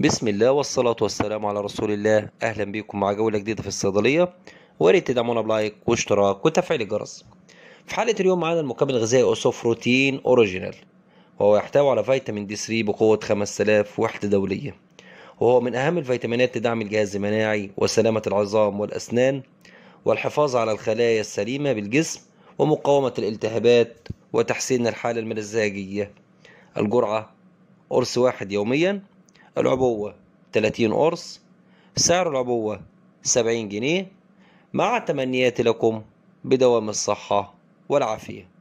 بسم الله والصلاة والسلام على رسول الله أهلا بكم مع جولة جديدة في الصيدلية وريت تدعمونا بلايك واشتراك وتفعيل الجرس في حلقة اليوم معانا المكمل الغذائي روتين أوريجينال وهو يحتوي على فيتامين دي 3 بقوة 5000 وحدة دولية وهو من أهم الفيتامينات لدعم الجهاز المناعي وسلامة العظام والأسنان والحفاظ على الخلايا السليمة بالجسم ومقاومة الالتهابات وتحسين الحالة المزاجية الجرعة قرص واحد يوميا العبوة 30 قرص سعر العبوة 70 جنيه مع تمنياتي لكم بدوام الصحة والعافية